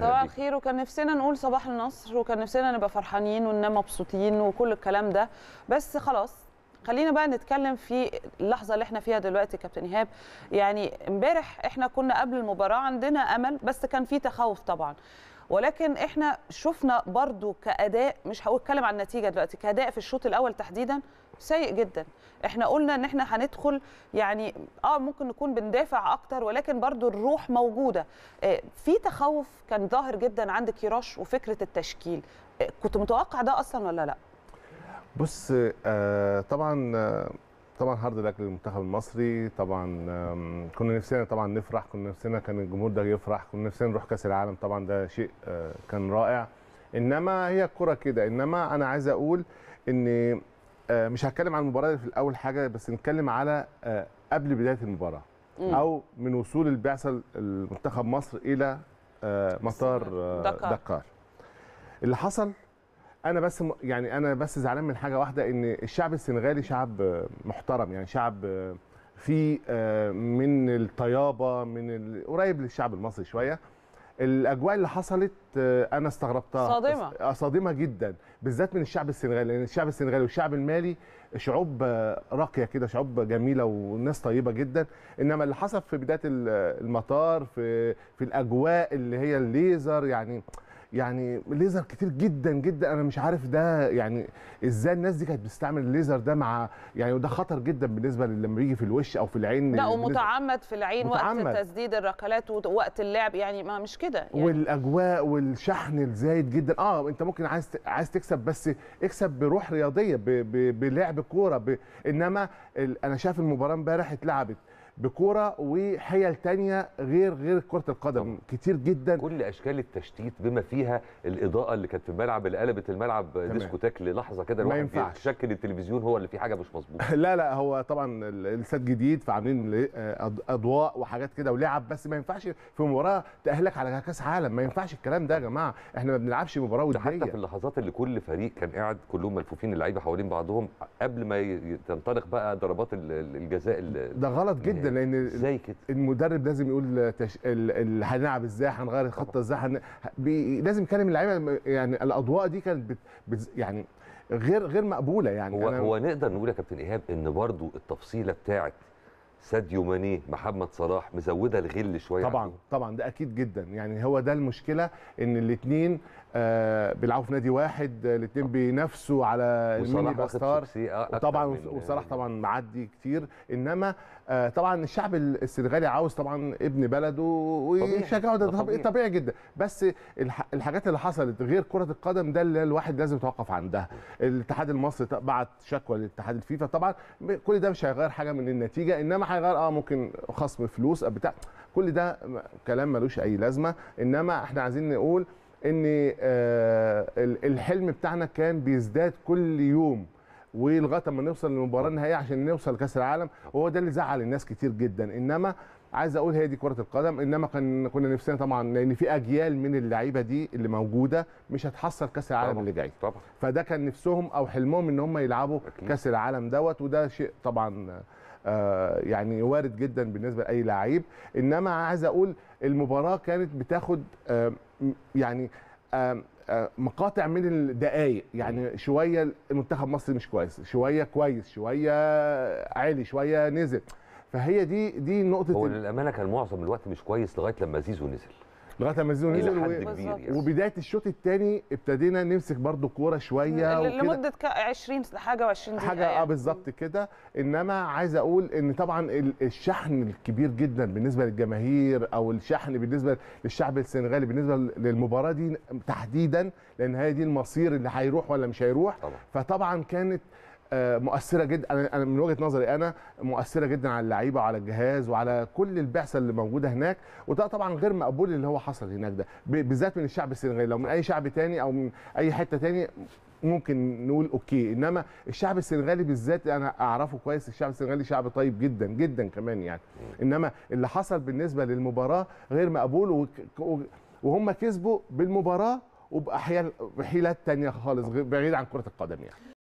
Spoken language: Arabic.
صباح الخير وكان نفسنا نقول صباح النصر وكان نفسنا نبقى فرحانين وننام مبسوطين وكل الكلام ده بس خلاص خلينا بقى نتكلم في اللحظه اللي احنا فيها دلوقتي كابتن ايهاب يعني امبارح احنا كنا قبل المباراه عندنا امل بس كان في تخوف طبعا ولكن احنا شفنا برضو كاداء مش هتكلم عن النتيجه دلوقتي كاداء في الشوط الاول تحديدا سيء جدا احنا قلنا ان احنا هندخل يعني اه ممكن نكون بندافع اكتر ولكن برضو الروح موجوده آه في تخوف كان ظاهر جدا عند كيراش وفكره التشكيل آه كنت متوقع ده اصلا ولا لا بص آه طبعا طبعا هارد لك للمنتخب المصري طبعا كنا نفسنا طبعا نفرح كنا نفسنا كان الجمهور ده يفرح كنا نفسنا نروح كاس العالم طبعا ده شيء آه، كان رائع انما هي الكره كده انما انا عايز اقول ان آه، مش هتكلم عن المباراه دي في الاول حاجه بس نتكلم على آه، قبل بدايه المباراه او من وصول البعثه المنتخب مصر الى مطار دكار اللي حصل انا بس م... يعني انا بس زعلان من حاجه واحده ان الشعب السنغالي شعب محترم يعني شعب فيه آه، من الطيابه من ال... قريب للشعب المصري شويه الاجواء اللي حصلت آه، انا استغربتها صادمه آه، صادمه جدا بالذات من الشعب السنغالي لان الشعب السنغالي والشعب المالي شعوب راقيه كده شعوب جميله وناس طيبه جدا انما اللي حصل في بدايه المطار في في الاجواء اللي هي الليزر يعني يعني ليزر كتير جدا جدا انا مش عارف ده يعني ازاي الناس دي كانت بتستعمل الليزر ده مع يعني وده خطر جدا بالنسبه لما بيجي في الوش او في العين لا ومتعمد في العين متعمد. وقت تسديد الركلات ووقت اللعب يعني ما مش كده يعني. والاجواء والشحن الزايد جدا اه انت ممكن عايز عايز تكسب بس اكسب بروح رياضيه بلعب كوره انما انا شايف المباراه امبارح اتلعبت بكوره وحيل تانية غير غير كره القدم كتير جدا كل اشكال التشتيت بما فيها الاضاءه اللي كانت في الملعب اللي قلبت الملعب ديسكوتاك للحظه كده الواحد شكل التلفزيون هو اللي فيه حاجه مش مظبوطه لا لا هو طبعا الاستاد جديد فعاملين اضواء وحاجات كده ولعب بس ما ينفعش في مباراه تاهلك على كاس عالم ما ينفعش الكلام ده يا جماعه احنا ما بنلعبش مباراه وديه حتى في اللحظات اللي كل فريق كان قاعد كلهم ملفوفين اللعيبه حوالين بعضهم قبل ما تنطلق بقى ضربات الجزاء ده غلط جدا لان زي كده المدرب لازم يقول تش... ال... ال... هنلعب ازاي هنغير الخطه ازاي هن... بي... لازم يكلم اللعيبه يعني الاضواء دي كانت بت... بت... يعني غير غير مقبوله يعني هو, أنا... هو نقدر نقول يا كابتن ايهاب ان برضو التفصيله بتاعت ساديو ماني محمد صلاح مزوده الغل شويه طبعا عنه. طبعا ده اكيد جدا يعني هو ده المشكله ان الاثنين آه بيلعبوا في نادي واحد الاثنين بينافسوا على الميني باستار طبعا وطبعا وصلاح طبعا معدي كتير انما آه طبعا الشعب السنغالي عاوز طبعا ابن بلده ويشجعه ده طبيعي. طبيعي جدا بس الحاجات اللي حصلت غير كره القدم ده اللي الواحد لازم يتوقف عندها الاتحاد المصري بعت شكوى للاتحاد الفيفا طبعا كل ده مش هيغير حاجه من النتيجه انما حاجه غير اه ممكن خصم فلوس بتاع كل ده كلام ملوش اي لازمه انما احنا عايزين نقول ان آه، الحلم بتاعنا كان بيزداد كل يوم ولغايه ما نوصل للمباراه النهائيه عشان نوصل لكاس العالم وهو ده اللي زعل الناس كتير جدا انما عايز اقول هي دي كره القدم انما كان كنا نفسنا طبعا لان في اجيال من اللعيبه دي اللي موجوده مش هتحصل كاس العالم طبعًا. اللي جاي طبعا فده كان نفسهم او حلمهم ان هم يلعبوا أكيد. كاس العالم دوت وده شيء طبعا آه، يعني وارد جدا بالنسبه لاي لعيب انما عايز اقول المباراه كانت بتاخد يعني مقاطع من الدقائق يعني شويه المنتخب مصر مش كويس شويه كويس شويه عالي شويه نزل فهي دي دي نقطه هو للامانه كان معظم الوقت مش كويس لغايه لما زيزو نزل لغايه لما زيزو نزل و... يعني. وبدايه الشوط الثاني ابتدينا نمسك برده الكوره شويه لمده 20 حاجه و20 دقيقه حاجه اه يعني. بالظبط كده انما عايز اقول ان طبعا الشحن الكبير جدا بالنسبه للجماهير او الشحن بالنسبه للشعب السنغالي بالنسبه للمباراه دي تحديدا لان هي دي المصير اللي هيروح ولا مش هيروح طبعا. فطبعا كانت آه، مؤثره جدا انا من وجهه نظري انا مؤثره جدا على اللعيبه وعلى الجهاز وعلى كل البعثه اللي موجوده هناك وده طبعا غير مقبول اللي هو حصل هناك ده بالذات من الشعب السنغالي لو من اي شعب تاني او من اي حته تاني ممكن نقول اوكي انما الشعب السنغالي بالذات انا اعرفه كويس الشعب السنغالي شعب طيب جدا جدا كمان يعني انما اللي حصل بالنسبه للمباراه غير مقبول وهم كسبوا بالمباراه وباحيال بحيلات تانية خالص بعيد عن كره القدم يعني